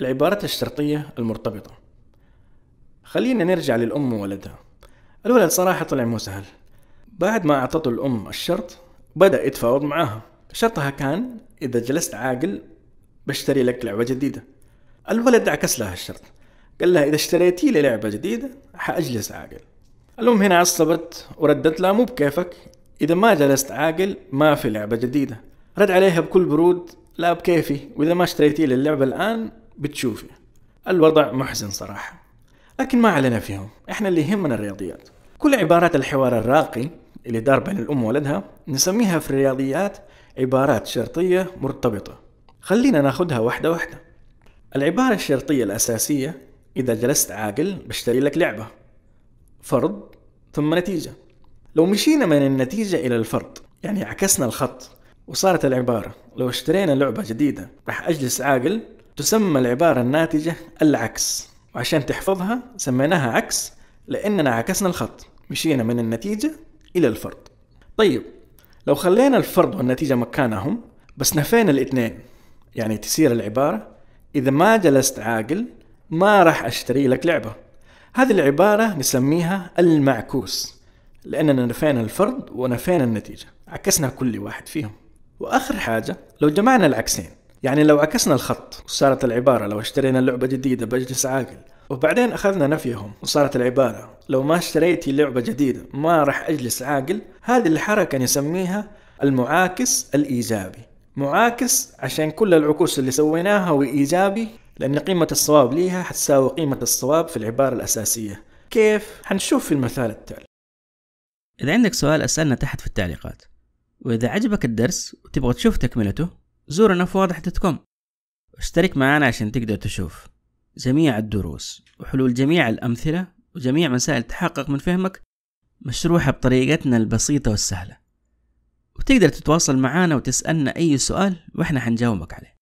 العبارات الشرطية المرتبطة خلينا نرجع للأم وولدها الولد صراحة طلع مو سهل بعد ما أعطته الأم الشرط بدأ يتفاوض معاها شرطها كان إذا جلست عاقل بشتري لك لعبة جديدة الولد عكس لها الشرط قال لها إذا اشتريتي لي لعبة جديدة حأجلس عاقل الأم هنا عصبت وردت لها مو بكيفك إذا ما جلست عاقل ما في لعبة جديدة رد عليها بكل برود لا بكيفي وإذا ما اشتريتي لي اللعبة الآن بتشوفي الوضع محزن صراحة لكن ما علينا فيهم احنا اللي يهمنا الرياضيات كل عبارات الحوار الراقي اللي دار بين الأم وولدها نسميها في الرياضيات عبارات شرطية مرتبطة خلينا ناخدها واحدة واحدة العبارة الشرطية الأساسية إذا جلست عاقل بشتري لك لعبة فرض ثم نتيجة لو مشينا من النتيجة إلى الفرض يعني عكسنا الخط وصارت العبارة لو اشترينا لعبة جديدة راح أجلس عاقل تسمى العبارة الناتجة العكس وعشان تحفظها سميناها عكس لأننا عكسنا الخط مشينا من النتيجة إلى الفرض طيب لو خلينا الفرض والنتيجة مكانهم بس نفينا الاثنين يعني تصير العبارة إذا ما جلست عاقل ما راح أشتري لك لعبة هذه العبارة نسميها المعكوس لأننا نفينا الفرض ونفينا النتيجة عكسنا كل واحد فيهم وآخر حاجة لو جمعنا العكسين يعني لو عكسنا الخط وصارت العبارة لو اشترينا لعبة جديدة بجلس عاقل وبعدين أخذنا نفيهم وصارت العبارة لو ما اشتريتي لعبة جديدة ما راح أجلس عاقل هذه الحركة نسميها المعاكس الإيجابي معاكس عشان كل العكوس اللي سويناها هو إيجابي لأن قيمة الصواب ليها حتساوي قيمة الصواب في العبارة الأساسية كيف؟ حنشوف في المثال التالي إذا عندك سؤال أسألنا تحت في التعليقات وإذا عجبك الدرس وتبغى تشوف تكملته زورنا في واضح دوت كوم واشترك معنا عشان تقدر تشوف جميع الدروس وحلول جميع الأمثلة وجميع مسائل تحقق من فهمك مشروحة بطريقتنا البسيطة والسهلة وتقدر تتواصل معنا وتسألنا أي سؤال وإحنا حنجاوبك عليه